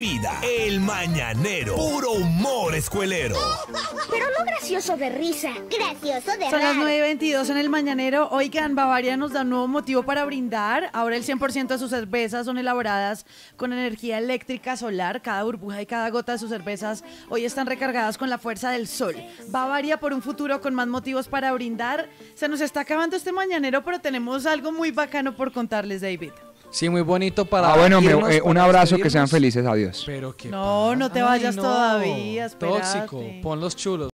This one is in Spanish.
vida. El mañanero. Puro humor escuelero. Pero no gracioso de risa. Gracioso de Son las 9.22 en el mañanero. hoy Oigan, Bavaria nos da un nuevo motivo para brindar. Ahora el 100% de sus cervezas son elaboradas con energía eléctrica solar. Cada burbuja y cada gota de sus cervezas hoy están recargadas con la fuerza del sol. Bavaria por un futuro con más motivos para brindar. Se nos está acabando este mañanero, pero tenemos algo muy bacano por contarles, David. Sí, muy bonito para. Ah, bueno, eh, un abrazo, que sean felices, adiós. no, no te vayas todavía. Tóxico, pon los chulos.